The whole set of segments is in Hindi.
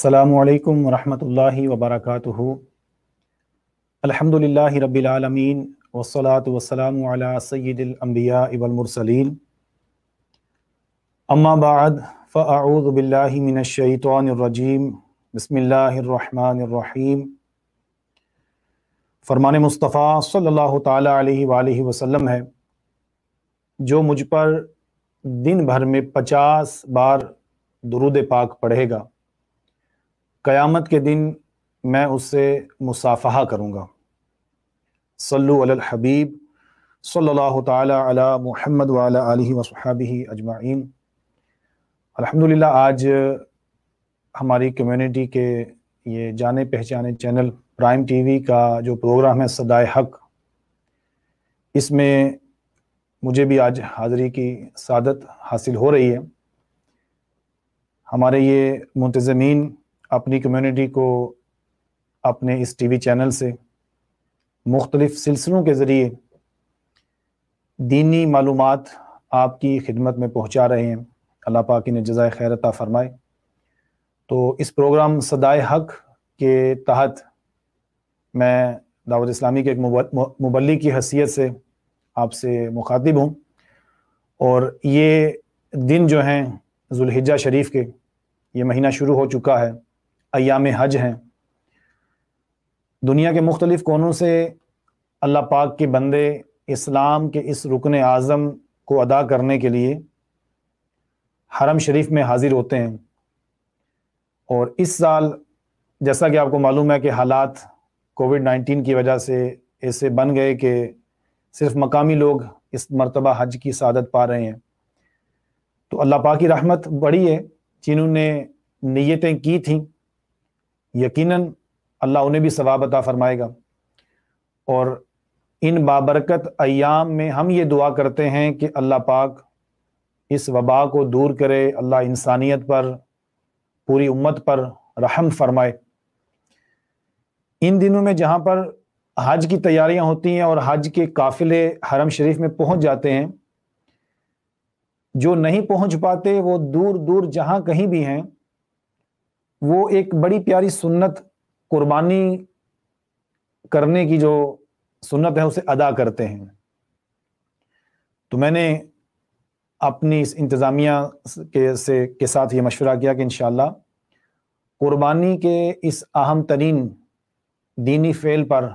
असलकम वरहमल वबरक अलहमदिल्ला रबीआलमीन वसलात वसलाम सैदम्बिया इबलमरसलिन अम्माबाद फ़ाऊद बिल्लाशैतरजीम बसमीम फ़रमान मुस्तफ़ा सल्लल्लाहु अलैहि वसल्लम है जो मुझ पर दिन भर में पचास बार दरुद पाक पढ़ेगा क़यामत के दिन मैं उससे मुसाफ़ा करूँगा सल्लु अलल हबीब सल्लल्लाहु ताला अला मुहम्मद वाला आलिहि अजमाइन अल्हम्दुलिल्लाह आज हमारी कम्युनिटी के ये जाने पहचाने चैनल प्राइम टीवी का जो प्रोग्राम है सदाए हक इसमें मुझे भी आज हाज़री की सादत हासिल हो रही है हमारे ये मुंतज़मीन अपनी कम्युनिटी को अपने इस टीवी चैनल से मुख्तलिफ सिलसिलों के ज़रिए दीनी मालूम आपकी खिदमत में पहुँचा रहे हैं अल्लाह पाक ने जजाय खैरता फरमाए तो इस प्रोग्राम सदाए हक के तहत मैं दावत इस्लामी के एक मुबली की हैसियत से आपसे मुखातिब हूँ और ये दिन जो हैं जुल्हिजा शरीफ के ये महीना शुरू हो चुका है अयाम हज हैं दुनिया के मुख्तलिफ़ कोनों से अल्लाह पाक के बंदे इस्लाम के इस रुकन आज़म को अदा करने के लिए हरम शरीफ में हाजिर होते हैं और इस साल जैसा कि आपको मालूम है कि हालात कोविड नाइन्टीन की वजह से ऐसे बन गए कि सिर्फ मकामी लोग इस मरतबा हज की शादत पा रहे हैं तो अल्लाह पाक की रहमत बड़ी है जिन्होंने नीयतें की थीं यकीनन अल्लाह उन्हें भी सवाब अता फरमाएगा और इन बाबरकत अयाम में हम ये दुआ करते हैं कि अल्लाह पाक इस वबा को दूर करे अल्लाह इंसानियत पर पूरी उम्मत पर रहम फरमाए इन दिनों में जहाँ पर हज की तैयारियाँ होती हैं और हज के काफिले हरम शरीफ में पहुँच जाते हैं जो नहीं पहुँच पाते वो दूर दूर जहाँ कहीं भी हैं वो एक बड़ी प्यारी सुन्नत कुर्बानी करने की जो सुन्नत है उसे अदा करते हैं तो मैंने अपनी इस इंतज़ामिया के से के साथ ये मशवरा किया कि इन कुर्बानी के इस अहम तरीन दीनी फ़ेल पर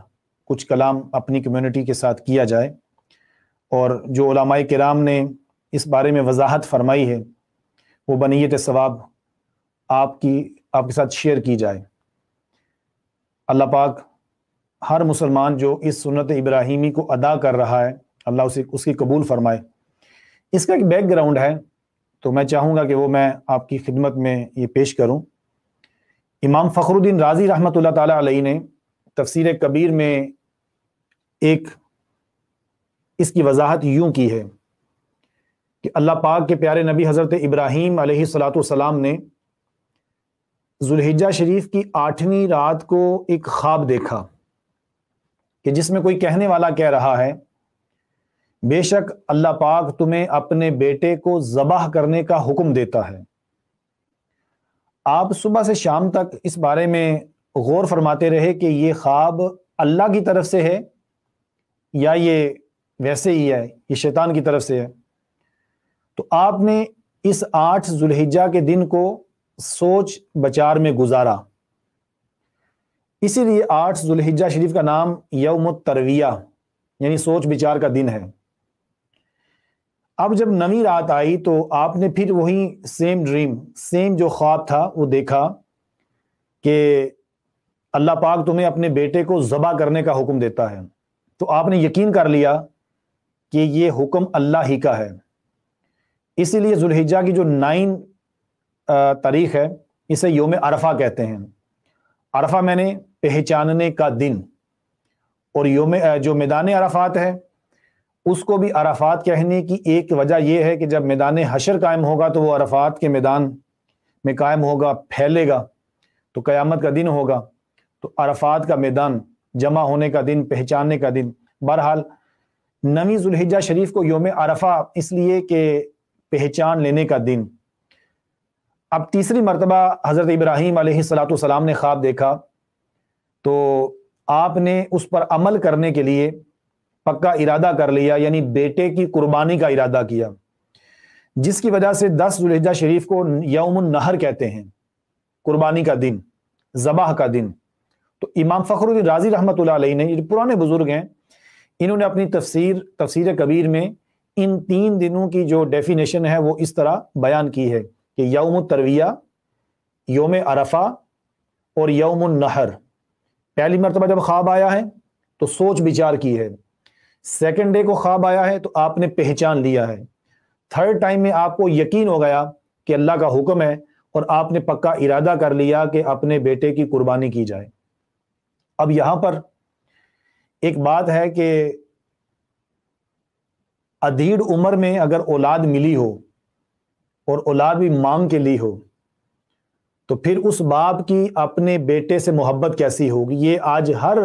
कुछ कलाम अपनी कम्युनिटी के साथ किया जाए और जो के कराम ने इस बारे में वजाहत फरमाई है वो बनीत सवाब आपकी आपके साथ शेयर की जाए अल्लाह पाक हर मुसलमान जो इस सुनत इब्राहिमी को अदा कर रहा है अल्लाह उसे उसकी कबूल फरमाए इसका एक बैकग्राउंड है तो मैं चाहूँगा कि वो मैं आपकी खिदमत में ये पेश करूँ इमाम फ़खरुद्दीन राजी रहमत ताली ने तफसीर कबीर में एक इसकी वजाहत यूं की है कि अल्लाह पाक के प्यारे नबी हज़रत इब्राहिम सलाम ने जुल्हिजा शरीफ की आठवीं रात को एक ख्वाब देखा कि जिसमें कोई कहने वाला कह रहा है बेशक अल्लाह पाक तुम्हें अपने बेटे को जबाह करने का हुक्म देता है आप सुबह से शाम तक इस बारे में गौर फरमाते रहे कि ये ख्वाब अल्लाह की तरफ से है या ये वैसे ही है ये शैतान की तरफ से है तो आपने इस आठ जुल्हिजा के दिन को सोच बचार में गुजारा इसीलिए आठ जुल्हिजा शरीफ का नाम यौम तरविया यानी सोच विचार का दिन है अब जब नवी रात आई तो आपने फिर वही सेम ड्रीम सेम जो ख्वाब था वो देखा कि अल्लाह पाक तुम्हें अपने बेटे को ज़बा करने का हुक्म देता है तो आपने यकीन कर लिया कि ये हुक्म अल्लाह ही का है इसीलिए जुल्हिजा की जो नाइन तारीख है इसे योम अरफा कहते हैं अरफा मैंने पहचानने का दिन और योम जो मैदान अरफात है उसको भी अरफात कहने की एक वजह यह है कि जब मैदान हशर कायम होगा तो वो अरफात के मैदान में कायम होगा फैलेगा तो क़यामत का दिन होगा तो अरफात का मैदान जमा होने का दिन पहचानने का दिन बहरहाल नवी जुल्हिजा शरीफ को योम अरफा इसलिए कि पहचान लेने का दिन अब तीसरी मरतबा हज़रत इब्राहिम सलाम ने ख्वाब देखा तो आपने उस पर अमल करने के लिए पक्का इरादा कर लिया यानी बेटे की कुर्बानी का इरादा किया जिसकी वजह से दस जुल्हिजा शरीफ को यौम नहर कहते हैं कुर्बानी का दिन जबाह का दिन तो इमाम फ़खरुद्दीन राजी रहमत ने पुराने बुजुर्ग हैं इन्होंने अपनी तफसीर तफसीर कबीर में इन तीन दिनों की जो डेफिनेशन है वो इस तरह बयान की है कि यौम तरविया योम अरफा और यौम नहर पहली मरतबा जब ख्वाब आया है तो सोच विचार की है सेकेंड डे को ख्वाब आया है तो आपने पहचान लिया है थर्ड टाइम में आपको यकीन हो गया कि अल्लाह का हुक्म है और आपने पक्का इरादा कर लिया कि अपने बेटे की कुर्बानी की जाए अब यहां पर एक बात है कि अधीड़ उम्र में अगर औलाद मिली हो और औलाद भी माम के लिए हो तो फिर उस बाप की अपने बेटे से मोहब्बत कैसी होगी ये आज हर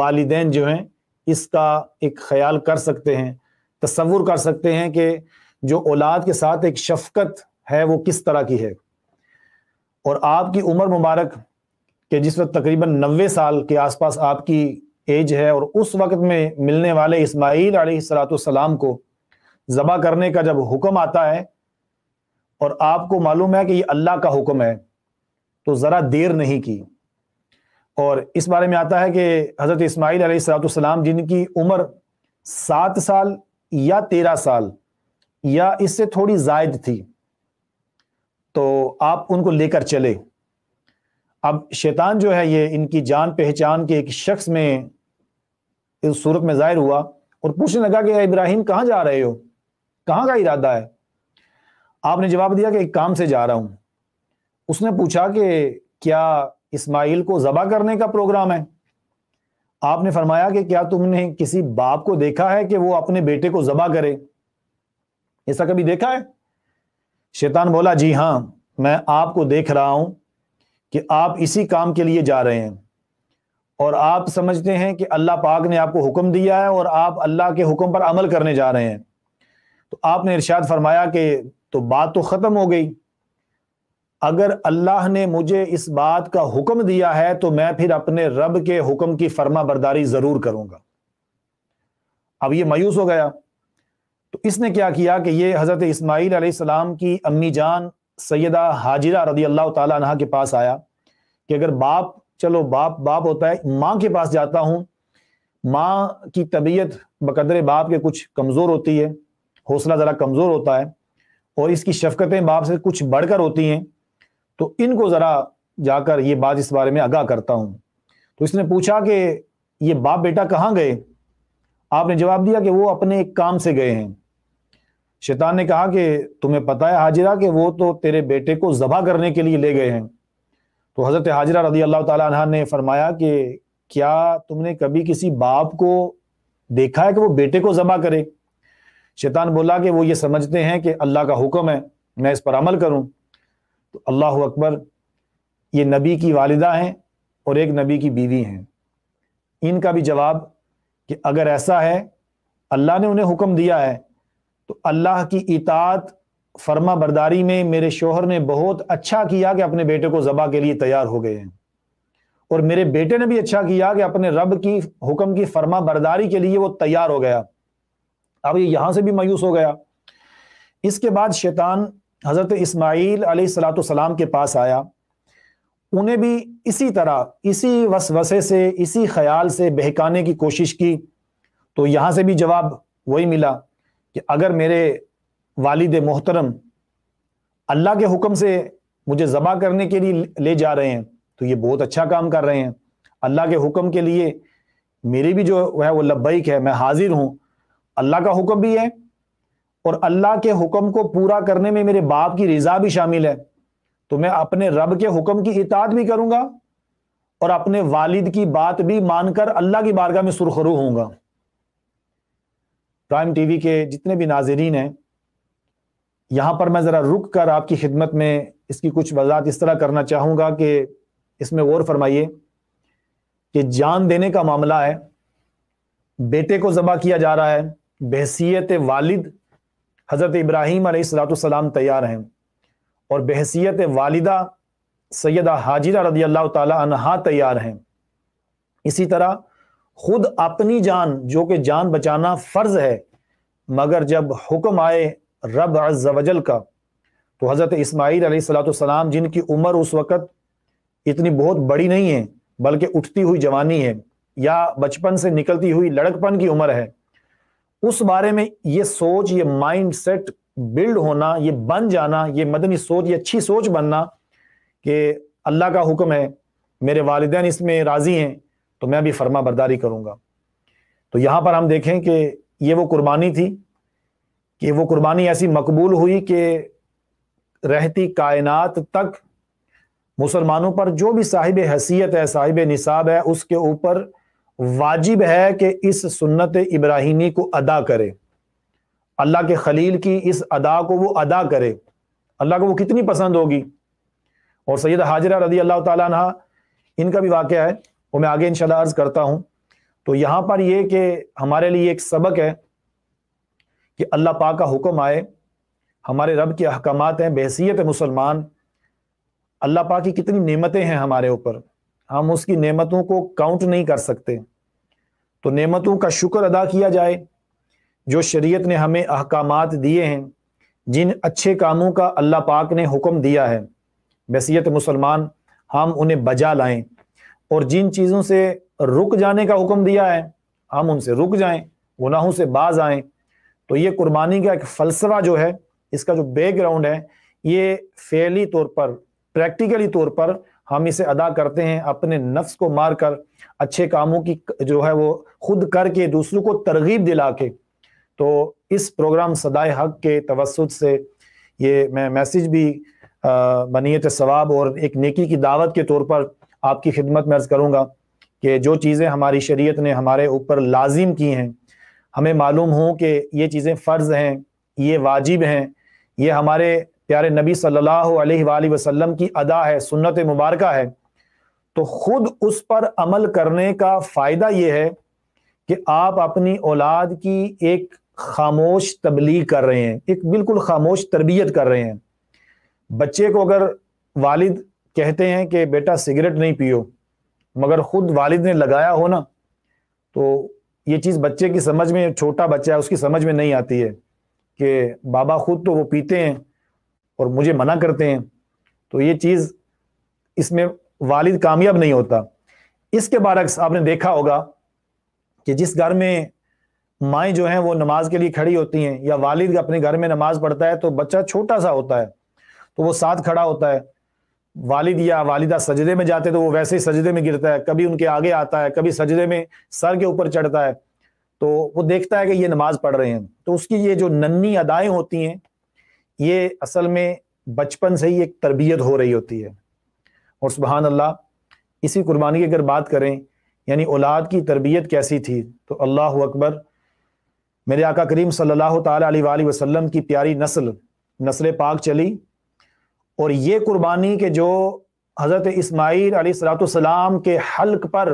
वालदेन जो हैं इसका एक ख्याल कर सकते हैं तस्वुर कर सकते हैं कि जो औलाद के साथ एक शफकत है वो किस तरह की है और आपकी उम्र मुबारक के जिस वक्त तकरीबन नबे साल के आसपास आपकी एज है और उस वक्त में मिलने वाले इस्माईल सलाम को ज़बा करने का जब हुक्म आता है और आपको मालूम है कि ये अल्लाह का हुक्म है तो ज़रा देर नहीं की और इस बारे में आता है कि हज़रत इसमाईल अलैहिस्सलाम जिनकी उम्र सात साल या तेरह साल या इससे थोड़ी जायद थी तो आप उनको लेकर चले अब शैतान जो है ये इनकी जान पहचान के एक शख्स में इस सूरत में जाहिर हुआ और पूछने लगा कि इब्राहिम कहाँ जा रहे हो कहाँ का इरादा है आपने जवाब दिया कि एक काम से जा रहा हूं उसने पूछा कि क्या इस्माइल को जबा करने का प्रोग्राम है आपने फरमाया कि क्या तुमने किसी बाप को देखा है कि वो अपने बेटे को जबा करे ऐसा कभी देखा है शैतान बोला जी हाँ मैं आपको देख रहा हूं कि आप इसी काम के लिए जा रहे हैं और आप समझते हैं कि अल्लाह पाक ने आपको हुक्म दिया है और आप अल्लाह के हुक्म पर अमल करने जा रहे हैं तो आपने इरशाद फरमाया कि तो बात तो खत्म हो गई अगर अल्लाह ने मुझे इस बात का हुक्म दिया है तो मैं फिर अपने रब के हुक्म की फर्मा बरदारी जरूर करूंगा अब ये मायूस हो गया तो इसने क्या किया कि ये हज़रत इस्माइल अलैहिस्सलाम की अम्मी जान सैदा हाजिरा रदी अल्लाह तह के पास आया कि अगर बाप चलो बाप बाप होता है माँ के पास जाता हूं माँ की तबीयत बकदरे बाप के कुछ कमज़ोर होती है हौसला ज़रा कमज़ोर होता है और इसकी शफकतें बाप से कुछ बढ़कर होती हैं तो इनको ज़रा जाकर ये बात इस बारे में आगा करता हूँ तो इसने पूछा कि ये बाप बेटा कहाँ गए आपने जवाब दिया कि वो अपने एक काम से गए हैं शैतान ने कहा कि तुम्हें पता है हाजिरा कि वो तो तेरे बेटे को जबा करने के लिए ले गए हैं तो हज़रत हाजिरा रजी अल्लाह तह ने फरमाया कि क्या तुमने कभी किसी बाप को देखा है कि वो बेटे को जबा करे शैतान बोला कि वो ये समझते हैं कि अल्लाह का हुक्म है मैं इस पर अमल करूं तो अल्लाह अकबर ये नबी की वालदा हैं और एक नबी की बीवी हैं इनका भी जवाब कि अगर ऐसा है अल्लाह ने उन्हें हुक्म दिया है तो अल्लाह की इतात फर्मा बरदारी में मेरे शोहर ने बहुत अच्छा किया कि अपने बेटे को ज़बा के लिए तैयार हो गए हैं और मेरे बेटे ने भी अच्छा किया कि अपने रब की हुक्म की फर्मा बरदारी के लिए वो तैयार हो गया अब ये यहां से भी मायूस हो गया इसके बाद शैतान हज़रत इस्माइल सलाम के पास आया उन्हें भी इसी तरह इसी वसवसे से इसी ख्याल से बहकाने की कोशिश की तो यहां से भी जवाब वही मिला कि अगर मेरे वालिद मोहतरम अल्लाह के हुक्म से मुझे ज़बा करने के लिए ले जा रहे हैं तो ये बहुत अच्छा काम कर रहे हैं अल्लाह के हुक्म के लिए मेरी भी जो है वो लब्बैक है मैं हाजिर हूं अल्लाह का हुक्म भी है और अल्लाह के हुक्म को पूरा करने में मेरे बाप की रजा भी शामिल है तो मैं अपने रब के हुक्म की इताद भी करूंगा और अपने वालिद की बात भी मानकर अल्लाह की बारगाह में सुरखरू होऊंगा प्राइम टीवी के जितने भी नाजरीन हैं यहां पर मैं जरा रुक कर आपकी खिदमत में इसकी कुछ वजात इस तरह करना चाहूंगा कि इसमें गौर फरमाइए कि जान देने का मामला है बेटे को जबा किया जा रहा है बहसीत वालिद हज़रत इब्राहिम सलाम तैयार हैं और बहसीत वालिदा सैदा हाजिरा रदी अल्लाह तहा तैयार हैं इसी तरह खुद अपनी जान जो कि जान बचाना फ़र्ज है मगर जब हुक्म आए रब अजल का तो हज़रत इसमाइल सलाम जिनकी उम्र उस वक़्त इतनी बहुत बड़ी नहीं है बल्कि उठती हुई जवानी है या बचपन से निकलती हुई लड़कपन की उम्र है उस बारे में ये सोच ये माइंडसेट बिल्ड होना ये बन जाना ये मदनी सोच ये अच्छी सोच बनना कि अल्लाह का हुक्म है मेरे वालदे इसमें राज़ी हैं तो मैं भी फर्मा बरदारी करूँगा तो यहाँ पर हम देखें कि ये वो कुर्बानी थी कि वो कुर्बानी ऐसी मकबूल हुई कि रहती कायनात तक मुसलमानों पर जो भी साहिब हैसियत है साहिब निसाब है उसके ऊपर वाजिब है कि इस सुन्नत इब्राहिमी को अदा करे अल्लाह के खलील की इस अदा को वो अदा करे अल्लाह को वो कितनी पसंद होगी और सैयद हाजरा रजी अल्लाह तह इनका भी वाक़ है वो मैं आगे इनशाला अर्ज करता हूँ तो यहाँ पर ये कि हमारे लिए एक सबक है कि अल्लाह पाक का हुक्म आए हमारे रब के अहकाम हैं बहसीत है मुसलमान अल्लाह पाक की कितनी नियमतें हैं हमारे ऊपर हम उसकी नेमतों को काउंट नहीं कर सकते तो नेमतों का शुक्र अदा किया जाए जो शरीयत ने हमें अहकाम दिए हैं जिन अच्छे कामों का अल्लाह पाक ने हुक्म दिया है बसीत मुसलमान हम उन्हें बजा लाएं और जिन चीज़ों से रुक जाने का हुक्म दिया है हम उनसे रुक जाएं गुनाहों से बाज आएं तो ये कुर्बानी का एक फ़लसफ़ा जो है इसका जो बैकग्राउंड है ये फेली तौर पर प्रैक्टिकली तौर पर हम इसे अदा करते हैं अपने नफ्स को मार कर अच्छे कामों की जो है वो खुद करके दूसरों को तरगीब दिला के तो इस प्रोग्राम सदाए हक के तवसत से ये मैं मैसेज भी बनीत सवाब और एक नेकी की दावत के तौर पर आपकी खिदमत में अर्ज़ करूँगा कि जो चीज़ें हमारी शरीयत ने हमारे ऊपर लाजिम की हैं हमें मालूम हो कि ये चीज़ें फ़र्ज़ हैं ये वाजिब हैं ये हमारे प्यारे नबी सल्लल्लाहु अलैहि वसल्लम की अदा है सुन्नत मुबारक है तो खुद उस पर अमल करने का फ़ायदा ये है कि आप अपनी औलाद की एक खामोश तबलीग कर रहे हैं एक बिल्कुल खामोश तरबियत कर रहे हैं बच्चे को अगर वालिद कहते हैं कि बेटा सिगरेट नहीं पियो मगर खुद वालिद ने लगाया हो ना तो ये चीज़ बच्चे की समझ में छोटा बच्चा है उसकी समझ में नहीं आती है कि बाबा खुद तो वो पीते हैं और मुझे मना करते हैं तो ये चीज इसमें वालिद कामयाब नहीं होता इसके बारक्स आपने देखा होगा कि जिस घर में माएँ जो हैं वो नमाज के लिए खड़ी होती हैं या वालिद अपने घर में नमाज पढ़ता है तो बच्चा छोटा सा होता है तो वो साथ खड़ा होता है वालिद या वालिदा सजदे में जाते तो वो वैसे ही सजदे में गिरता है कभी उनके आगे आता है कभी सजदे में सर के ऊपर चढ़ता है तो वो देखता है कि ये नमाज पढ़ रहे हैं तो उसकी ये जो नन्नी अदाएं होती हैं ये असल में बचपन से ही एक तरबियत हो रही होती है और सुबहान अल्लाह इसी कुर्बानी की अगर बात करें यानी औलाद की तरबियत कैसी थी तो अल्लाह अकबर मेरे आका करीम सल्लल्लाहु अलैहि वसल्लम की प्यारी नस्ल नस्ल पाक चली और ये कुर्बानी के जो हज़रत अली सलाम के हल्क पर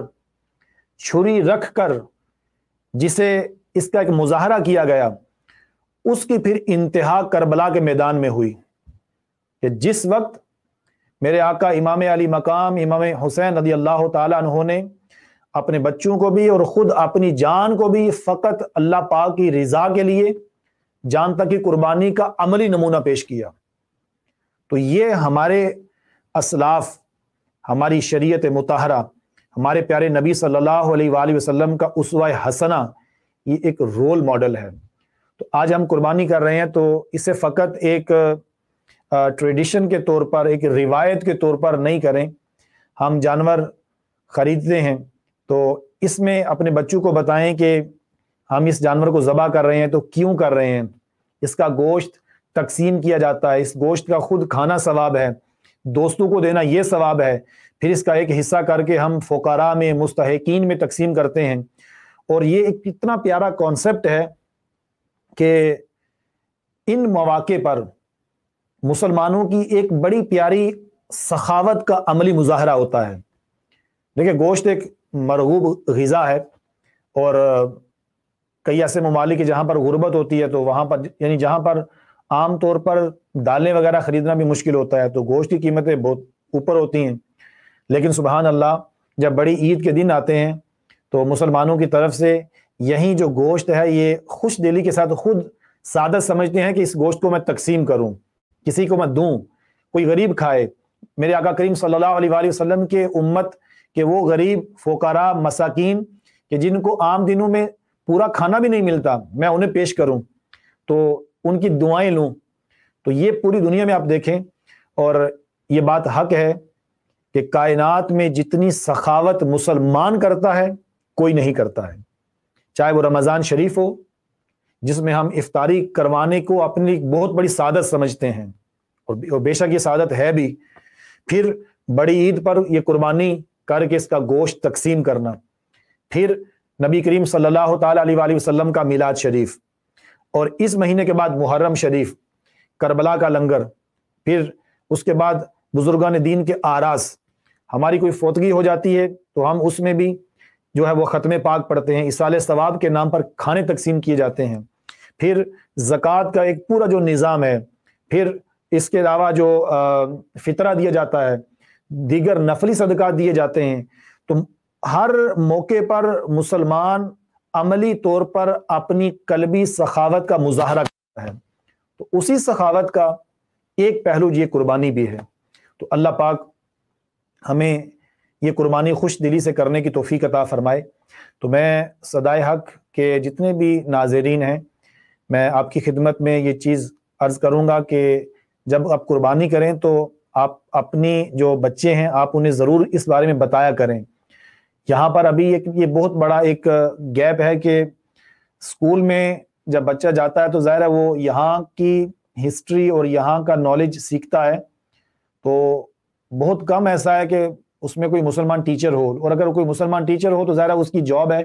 छुरी रख कर जिसे इसका एक मुजाहरा किया गया उसकी फिर इंतहा करबला के मैदान में हुई कि जिस वक्त मेरे आका इमाम अली मकाम इमाम हुसैन रदी अल्लाह तु ने अपने बच्चों को भी और ख़ुद अपनी जान को भी फ़कत अल्लाह पा की रज़ा के लिए जान तक की कुर्बानी का अमली नमूना पेश किया तो ये हमारे असलाफ हमारी शरीय मतहरा हमारे प्यारे नबी सल्लल्लाहु अलैहि वसल्लम का उसवा हसना ये एक रोल मॉडल है तो आज हम कुर्बानी कर रहे हैं तो इसे फकत एक ट्रेडिशन के तौर पर एक रिवायत के तौर पर नहीं करें हम जानवर खरीदते हैं तो इसमें अपने बच्चों को बताएं कि हम इस जानवर को ज़बा कर रहे हैं तो क्यों कर रहे हैं इसका गोश्त तकसीम किया जाता है इस गोश्त का खुद खाना सवाब है दोस्तों को देना ये सवाब है फिर इसका एक हिस्सा करके हम फोकारा में मुस्तकिन में तकसीम करते हैं और ये एक कितना प्यारा कॉन्सेप्ट है कि इन मौाक़े पर मुसलमानों की एक बड़ी प्यारी सखावत का अमली मुजाहरा होता है देखिए गोश्त एक मरगूब गज़ा है और कई ऐसे ममालिक जहाँ पर गुर्बत होती है तो वहाँ पर यानी जहाँ पर आम तौर पर दालें वगैरह ख़रीदना भी मुश्किल होता है तो गोश्त की कीमतें बहुत ऊपर होती हैं लेकिन सुबहान अल्लाह जब बड़ी ईद के दिन आते हैं तो मुसलमानों की तरफ से यही जो गोश्त है ये खुश दिली के साथ खुद सादत समझते हैं कि इस गोश्त को मैं तकसीम करूं किसी को मैं दूं कोई गरीब खाए मेरे आका करीम सल्लल्लाहु अलैहि वसल्लम के उम्मत के वो गरीब फोकारा मसाकिन के जिनको आम दिनों में पूरा खाना भी नहीं मिलता मैं उन्हें पेश करूं तो उनकी दुआएं लूं तो ये पूरी दुनिया में आप देखें और ये बात हक है कि कायनात में जितनी सखावत मुसलमान करता है कोई नहीं करता है चाहे वो रमज़ान शरीफ हो जिसमें हम इफ्तारी करवाने को अपनी बहुत बड़ी सादत समझते हैं और बेशक ये सादत है भी फिर बड़ी ईद पर यह कुर्बानी करके इसका गोश्त तकसीम करना फिर नबी करीम सल्लल्लाहु अलैहि वसल्लम का मिलाद शरीफ और इस महीने के बाद मुहर्रम शरीफ करबला का लंगर फिर उसके बाद बुजुर्गान दीन के आरास हमारी कोई फोतगी हो जाती है तो हम उसमें भी जो है वो ख़त्म पाक पढ़ते हैं इसाल सवाब के नाम पर खाने तकसीम किए जाते हैं फिर ज़क़़त का एक पूरा जो निज़ाम है फिर इसके अलावा जो फितरा दिया जाता है दीगर नफली सदक़ दिए जाते हैं तो हर मौके पर मुसलमान अमली तौर पर अपनी कलबी सखावत का मुजाहरा करता है तो उसी सखावत का एक पहलू ये कुर्बानी भी है तो अल्लाह पाक हमें ये कुर्बानी खुश दिली से करने की तोफ़ी अता फ़रमाए तो मैं सदाए हक के जितने भी नाजरीन हैं मैं आपकी खिदमत में ये चीज़ अर्ज़ करूँगा कि जब आप कुर्बानी करें तो आप अपनी जो बच्चे हैं आप उन्हें ज़रूर इस बारे में बताया करें यहाँ पर अभी एक ये बहुत बड़ा एक गैप है कि स्कूल में जब बच्चा जाता है तो ज़ाहिर है वो यहाँ की हिस्ट्री और यहाँ का नॉलेज सीखता है तो बहुत कम ऐसा है कि उसमें कोई मुसलमान टीचर हो और अगर कोई मुसलमान टीचर हो तो ज़ाहिर उसकी जॉब है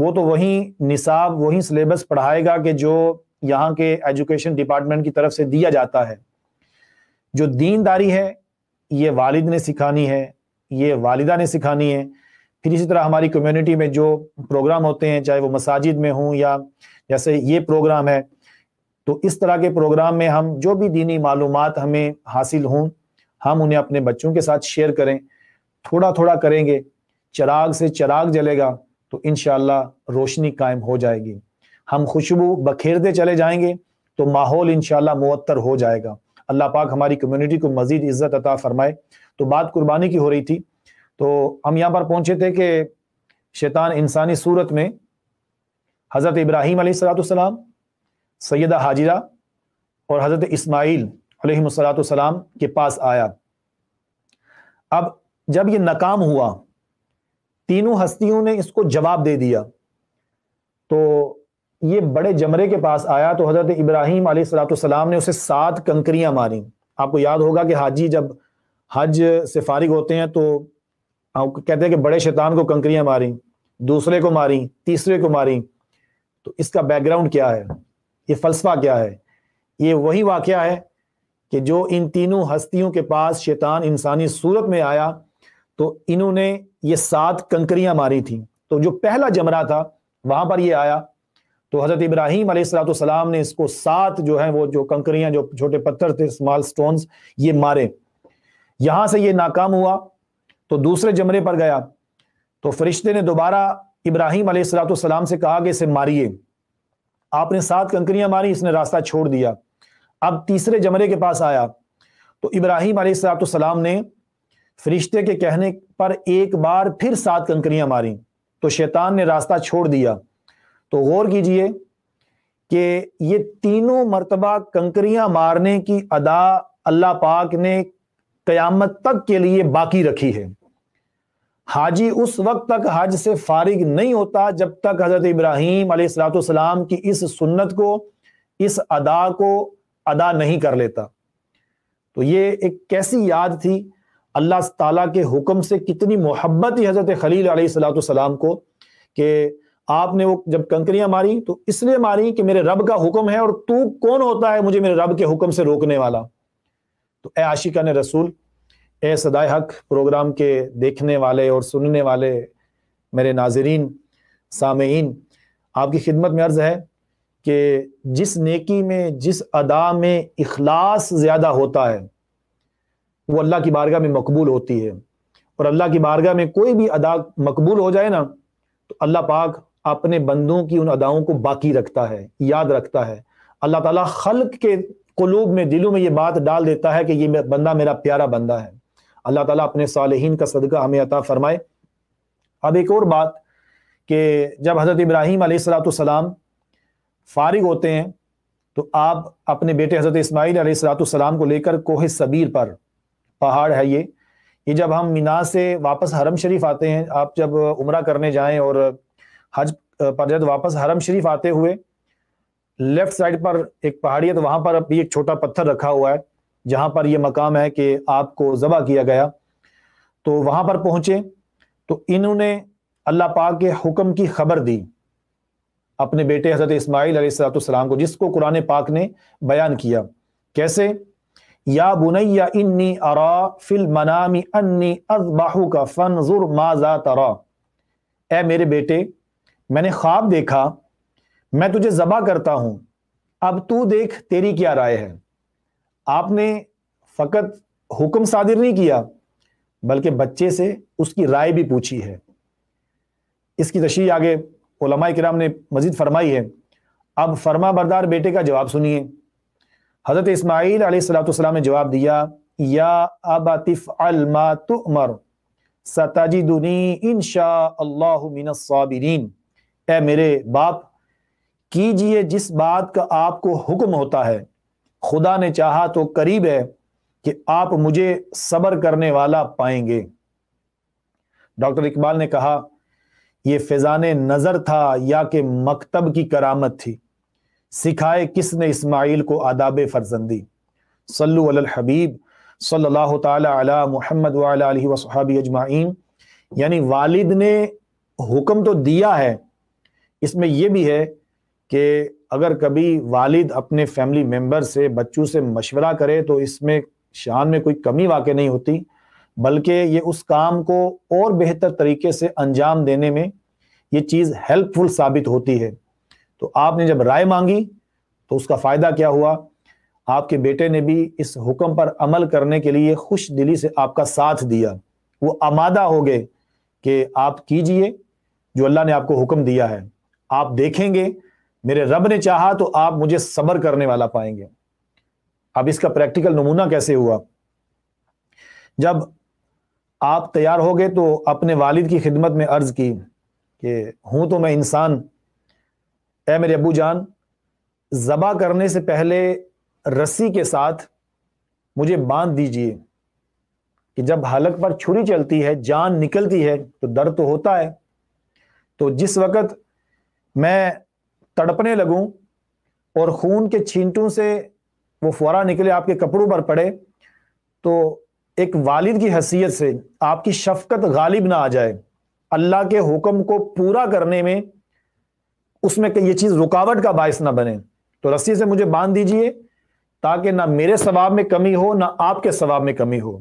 वो तो वही निसाब वही सिलेबस पढ़ाएगा कि जो यहाँ के एजुकेशन डिपार्टमेंट की तरफ से दिया जाता है जो दीनदारी है ये वालिद ने सिखानी है ये वालिदा ने सिखानी है फिर इसी तरह हमारी कम्युनिटी में जो प्रोग्राम होते हैं चाहे वो मसाजिद में हों या जैसे ये प्रोग्राम है तो इस तरह के प्रोग्राम में हम जो भी दीनी मालूम हमें हासिल हों हम उन्हें अपने बच्चों के साथ शेयर करें थोड़ा थोड़ा करेंगे चराग से चराग जलेगा तो इन रोशनी कायम हो जाएगी हम खुशबू बखेरते चले जाएंगे तो माहौल इनशाला मुअत्तर हो जाएगा अल्लाह पाक हमारी कम्युनिटी को मजीद इज्जत अता फरमाए तो बात कुर्बानी की हो रही थी तो हम यहाँ पर पहुंचे थे कि शैतान इंसानी सूरत में हज़रत इब्राहिम सलाम सैद हाजिरा और हज़रत इसमाइल सलाम के पास आया अब जब ये नाकाम हुआ तीनों हस्तियों ने इसको जवाब दे दिया तो ये बड़े जमरे के पास आया तो हजरत इब्राहिम सलाम ने उसे सात कंकरियां मारी आपको याद होगा कि हाजी जब हज से फारिग होते हैं तो कहते हैं कि बड़े शैतान को कंकरियां मारी दूसरे को मारी तीसरे को मारी तो इसका बैकग्राउंड क्या है ये फलसफा क्या है ये वही वाक्य है कि जो इन तीनों हस्तियों के पास शैतान इंसानी सूरत में आया तो इन्होंने ये सात कंकरियां मारी थी तो जो पहला जमरा था वहां पर ये आया तो हजरत इब्राहिम सलाम ने इसको सात जो है वो जो कंकरियां जो छोटे पत्थर थे स्मॉल स्टोन ये मारे यहां से ये नाकाम हुआ तो दूसरे जमरे पर गया तो फरिश्ते ने दोबारा इब्राहिम सलाम से कहा कि इसे मारिए आपने सात कंकरियां मारी इसने रास्ता छोड़ दिया अब तीसरे जमरे के पास आया तो इब्राहिम सलाम ने फरिश्ते के कहने पर एक बार फिर सात कंकरियां मारी तो शैतान ने रास्ता छोड़ दिया तो गौर कीजिए कि ये तीनों मरतबा कंकरियां मारने की अदा अल्लाह पाक ने कयामत तक के लिए बाकी रखी है हाजी उस वक्त तक हज से फारिग नहीं होता जब तक हज़रत इब्राहिम सलाम की इस सुन्नत को इस अदा को अदा नहीं कर लेता तो ये एक कैसी याद थी अल्लाह ताला के हुक्म से कितनी मोहब्बत ही हज़रत खलील सलाम को कि आपने वो जब कंकरियां मारी तो इसलिए मारी कि मेरे रब का हुक्म है और तू कौन होता है मुझे मेरे रब के हुक्म से रोकने वाला तो ए आशिका ने रसूल ए सदाए हक प्रोग्राम के देखने वाले और सुनने वाले मेरे नाजरीन सामीन आपकी खिदमत में अर्ज़ है कि जिस नेकी में जिस अदा में इखलास ज़्यादा होता है वो अल्लाह की बारगाह में मकबूल होती है और अल्लाह की बारगाह में कोई भी अदा मकबूल हो जाए ना तो अल्लाह पाक अपने बंदों की उन अदाओं को बाकी रखता है याद रखता है अल्लाह ताला खल्क के कुलूब में दिलों में ये बात डाल देता है कि ये बंदा मेरा प्यारा बंदा है अल्लाह ताला अपने सालहीन का सदका हमें अता फरमाए अब एक और बात कि जब हज़रत इब्राहिम सलाम फारिग होते हैं तो आप अपने बेटे हज़रत इसमाईल सलाम को लेकर कोहे सबीर पर पहाड़ है ये ये जब हम मीना से वापस हरम शरीफ आते हैं आप जब उम्र करने जाएं और हज पर जब वापस हरम शरीफ आते हुए लेफ्ट साइड पर एक पहाड़ी है तो वहां पर अभी एक छोटा पत्थर रखा हुआ है जहां पर यह मकाम है कि आपको जबा किया गया तो वहां पर पहुंचे तो इन्होंने अल्लाह पाक के हुक्म की खबर दी अपने बेटे हजरत इसमाइल को जिसको कुरान पाक ने बयान किया कैसे या बुनैया इन्नी अरा फिल मनामी अन्नी अजबाहू का जुर माजा तरा ए मेरे बेटे मैंने ख्वाब देखा मैं तुझे जबा करता हूं अब तू देख तेरी क्या राय है आपने फ़कत हुक्म सादिर नहीं किया बल्कि बच्चे से उसकी राय भी पूछी है इसकी तशी आगे कराम ने मजीद फरमाई है अब फरमा बरदार बेटे का जवाब सुनिए हज़रत इसमाइल आसलाम ने जवाब दिया या अबातिफ अलमा तुमर सताजिदुनी इन शाबिरीन ए मेरे बाप कीजिए जिस बात का आपको हुक्म होता है खुदा ने चाहा तो करीब है कि आप मुझे सबर करने वाला पाएंगे डॉक्टर इकबाल ने कहा यह फिजान नज़र था या कि मकतब की करामत थी सिखाए किसने इस्माइल को आदाब फरजंदी सल्लु अल हबीब सल्लल्लाहु ताला अला मुहम्मद वाली वसहाबी अजमाइन यानी वालिद ने हुक्म तो दिया है इसमें यह भी है कि अगर कभी वालिद अपने फैमिली मेम्बर से बच्चों से मशवरा करे तो इसमें शान में कोई कमी वाकई नहीं होती बल्कि ये उस काम को और बेहतर तरीके से अंजाम देने में ये चीज़ हेल्पफुल साबित होती है तो आपने जब राय मांगी तो उसका फायदा क्या हुआ आपके बेटे ने भी इस हुक्म पर अमल करने के लिए खुश दिली से आपका साथ दिया वो आमादा हो गए कि आप कीजिए जो अल्लाह ने आपको हुक्म दिया है आप देखेंगे मेरे रब ने चाहा तो आप मुझे सब्र करने वाला पाएंगे अब इसका प्रैक्टिकल नमूना कैसे हुआ जब आप तैयार हो गए तो अपने वालिद की खिदमत में अर्ज की कि हूं तो मैं इंसान ए मेरे अबू जान ज़बा करने से पहले रस्सी के साथ मुझे बांध दीजिए कि जब हलक पर छुरी चलती है जान निकलती है तो दर्द तो होता है तो जिस वक़्त मैं तड़पने लगूं और खून के छींटों से वो फुरा निकले आपके कपड़ों पर पड़े तो एक वालिद की हैसियत से आपकी शफकत गालिब ना आ जाए अल्लाह के हुक्म को पूरा करने में उसमें ये चीज रुकावट का बायस ना बने तो रस्सी से मुझे बांध दीजिए ताकि ना मेरे स्वाब में कमी हो ना आपके स्वाब में कमी हो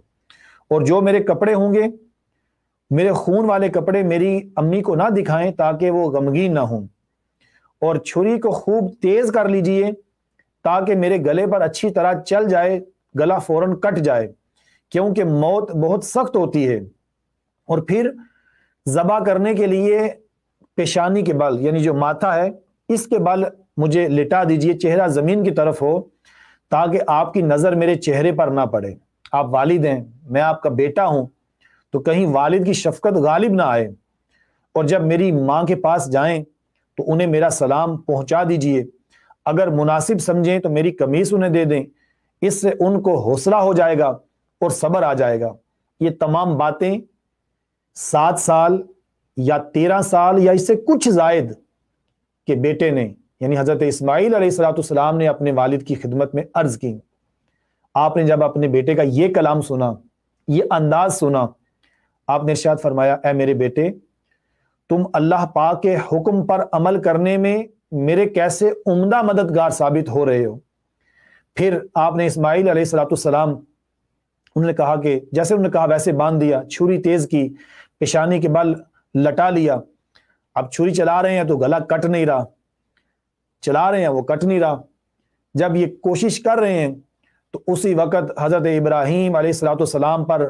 और जो मेरे कपड़े होंगे मेरे खून वाले कपड़े मेरी अम्मी को ना दिखाएं ताकि वो गमगीन ना हो और छुरी को खूब तेज कर लीजिए ताकि मेरे गले पर अच्छी तरह चल जाए गला फौरन कट जाए क्योंकि मौत बहुत सख्त होती है और फिर जबा करने के लिए पेशानी के बल यानी जो माथा है इसके बल मुझे लिटा दीजिए चेहरा जमीन की तरफ हो ताकि आपकी नजर मेरे चेहरे पर ना पड़े आप वालिद हैं मैं आपका बेटा हूं तो कहीं वालिद की शफकत गालिब ना आए और जब मेरी माँ के पास जाएं तो उन्हें मेरा सलाम पहुंचा दीजिए अगर मुनासिब समझें तो मेरी कमीज उन्हें दे दें इससे उनको हौसला हो जाएगा और सब्र आ जाएगा ये तमाम बातें सात साल या तेरह साल या इससे कुछ जायद के बेटे ने यानी हज़रत इसमाईल सलाम ने अपने वालिद की खिदमत में अर्ज की आपने जब अपने बेटे का ये कलाम सुना ये अंदाज सुना आपने शायद फरमाया ए मेरे बेटे तुम अल्लाह पाक के हुक्म पर अमल करने में मेरे कैसे उम्दा मददगार साबित हो रहे हो फिर आपने इस्माइल सलाम उन्होंने कहा कि जैसे उन्होंने कहा वैसे बांध दिया छुरी तेज की पेशानी के बल लटा लिया अब छुरी चला रहे हैं तो गला कट नहीं रहा चला रहे हैं वो कट नहीं रहा जब ये कोशिश कर रहे हैं तो उसी वक़्त हज़रत इब्राहिम सलाम पर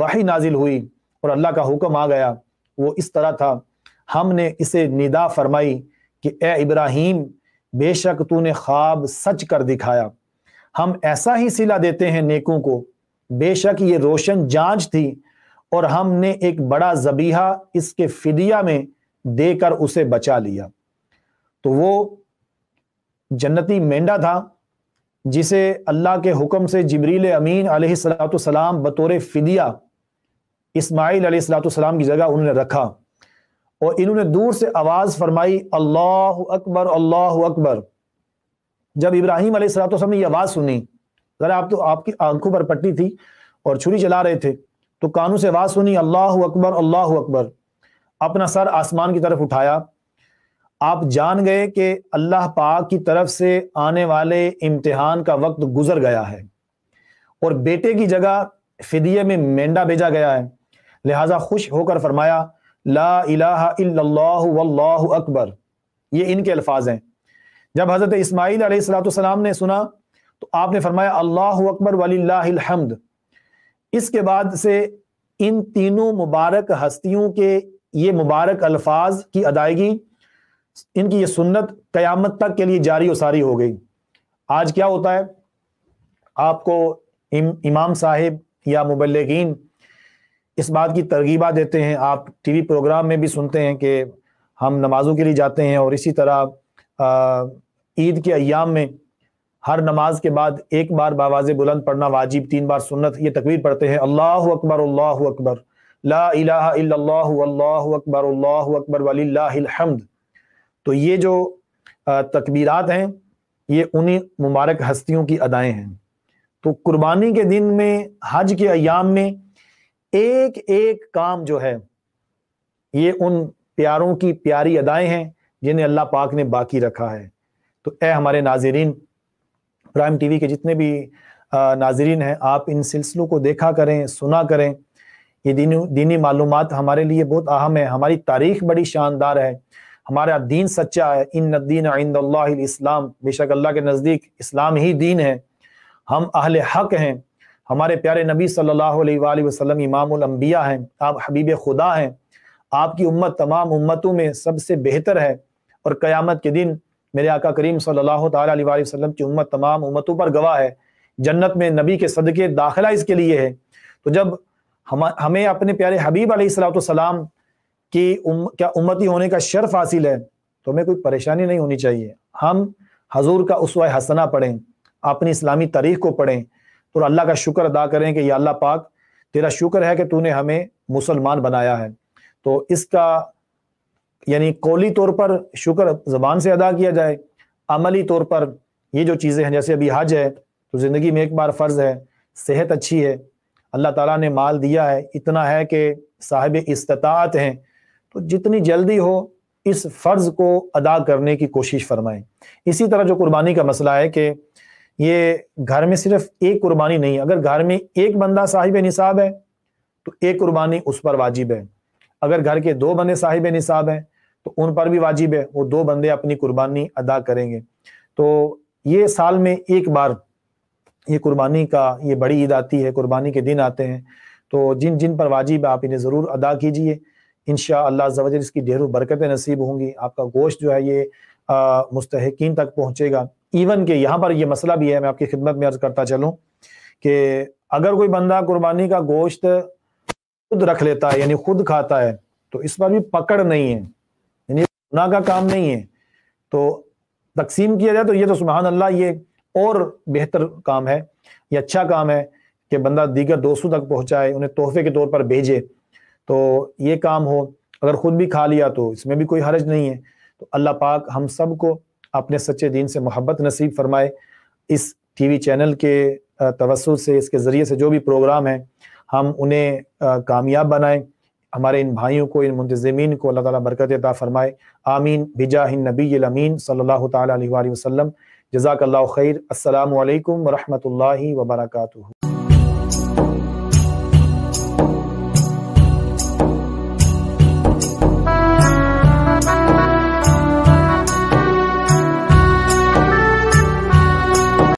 वही नाजिल हुई और अल्लाह का हुक्म आ गया वो इस तरह था हमने इसे निदा फरमाई कि ए इब्राहिम बेशक तूने ख्वाब सच कर दिखाया हम ऐसा ही सिला देते हैं नेकों को बेशक ये रोशन जांच थी और हमने एक बड़ा जबीहा इसके फिदिया में देकर उसे बचा लिया तो वो जन्नती मेंढा था जिसे अल्लाह के हुक्म से जबरील अमीन सलाम बतौर फिदिया इस्माइल सलाम की जगह उन्होंने रखा और इन्होंने दूर से आवाज़ फरमाई अल्लाह अकबर अल्लाह अकबर जब इब्राहिम सलाम ने यह आवाज़ सुनी ज़रा आप तो आपकी आंखों पर पट्टी थी और छुरी चला रहे थे तो कानों से आवाज सुनी अल्लाह अकबर अल्लाह अकबर अपना सर आसमान की तरफ उठाया आप जान गए कि अल्लाह पाक की तरफ से आने वाले इम्तिहान का वक्त गुजर गया है और बेटे की जगह फिदिये में मेंढा भेजा गया है लिहाजा खुश होकर फरमाया ला इलाह अकबर ये इनके अल्फाज हैं जब हज़रत इस्माईल सलाम ने सुना तो आपने फरमाया अल्लाह अकबर वलीहमद इसके बाद से इन तीनों मुबारक हस्तियों के ये मुबारक अल्फाज की अदायगी इनकी ये सुन्नत कयामत तक के लिए जारी उसारी हो गई आज क्या होता है आपको इम, इमाम साहिब या मुबलगिन इस बात की तरगीबा देते हैं आप टीवी प्रोग्राम में भी सुनते हैं कि हम नमाजों के लिए जाते हैं और इसी तरह ईद के अयाम में हर नमाज के बाद एक बार बावाज बुलंद पढ़ना वाजिब तीन बार सुन्नत ये तकबीर पढ़ते हैं अल्लाह अकबर अल्लाह अकबर ला अल्लाह अकबर अल्लाह हमद तो ये जो तकबीरत हैं ये उन्हीं मुबारक हस्तियों की अदाएँ हैं तो कुर्बानी के दिन में हज के अयाम में एक एक काम जो है ये उन प्यारों की प्यारी अदाएं हैं जिन्हें अल्लाह पाक ने बाकी रखा है तो ए हमारे नाजरीन प्राइम टीवी के जितने भी नाजरीन हैं आप इन सिलसिलों को देखा करें सुना करें ये दीनी दीनी मालूम हमारे लिए बहुत अहम है हमारी तारीख बड़ी शानदार है हमारा दीन सच्चा है इन नदीन इस्लाम बेशक अल्लाह के नज़दीक इस्लाम ही दीन है हम अहल हक हैं हमारे प्यारे नबी सल्लल्लाहु अलैहि वसल्लम इमामबिया हैं आप हबीब खुदा हैं आपकी उम्मत तमाम उम्मतों में सबसे बेहतर है और क़यामत के दिन मेरे आका करीम सल्लल्लाहु अलैहि वसल्लम की उम्मत तमाम उम्मतों पर गवाह है जन्नत में नबी के सदक़े दाखिला इसके लिए है तो जब हम हमें अपने प्यारे हबीब सलाम की उम, क्या उम्मती होने का शर्फ हासिल है तो हमें कोई परेशानी नहीं होनी चाहिए हम हजूर का उसवा हसना पढ़ें अपनी इस्लामी तारीख को पढ़ें और तो अल्लाह का शुक्र अदा करें कि या अल्लाह पाक तेरा शुक्र है कि तूने हमें मुसलमान बनाया है तो इसका यानी कौली तौर पर शुक्र जबान से अदा किया जाए अमली तौर पर ये जो चीज़ें हैं जैसे अभी हज है तो ज़िंदगी में एक बार फ़र्ज़ है सेहत अच्छी है अल्लाह ताला ने माल दिया है इतना है कि साहिब इस्तात हैं तो जितनी जल्दी हो इस फ़र्ज़ को अदा करने की कोशिश फरमाएं इसी तरह जो कुर्बानी का मसला है कि ये घर में सिर्फ एक कुर्बानी नहीं अगर घर में एक बंदा साहिब निसाब है तो एक कुर्बानी उस पर वाजिब है अगर घर के दो बंदे साहिब निसाब हैं तो उन पर भी वाजिब है वो दो बंदे अपनी कुर्बानी अदा करेंगे तो ये साल में एक बार ये कुर्बानी का ये बड़ी ईद आती है कुर्बानी के दिन आते हैं तो जिन जिन पर वाजिब है आप इन्हें ज़रूर अदा कीजिए इन जवजर इसकी ढेरों बरकतें नसीब होंगी आपका गोश्त जो है ये मुस्तकिन तक पहुँचेगा इवन के यहाँ पर यह मसला भी है मैं आपकी खिदमत में अर्ज करता चलूँ कि अगर कोई बंदा कुर्बानी का गोश्त खुद रख लेता है यानी खुद खाता है तो इस पर भी पकड़ नहीं है गुना का काम नहीं है तो तकसीम किया जाए तो ये तो सुबहान अल्लाह ये और बेहतर काम है ये अच्छा काम है कि बंदा दीगर दोस्तों तक पहुँचाए उन्हें तोहफे के तौर पर भेजे तो ये काम हो अगर ख़ुद भी खा लिया तो इसमें भी कोई हरज नहीं है तो अल्लाह पाक हम सब को अपने सच्चे दीन से मोहब्बत नसीब फरमाए इस टीवी चैनल के तवसु से इसके ज़रिए से जो भी प्रोग्राम है हम उन्हें कामयाब बनाएं हमारे इन भाइयों को इन मुंतजमीन को अल्लाह ताला बरकत अता फरमाए आमीन बिजा नबी अमीन सल्लल्लाहु ताला अलैहि वसल्लम जजाकल्ला खैर अस्सलाम वालेकुम वरहमतुल्लाहि वबरकatuh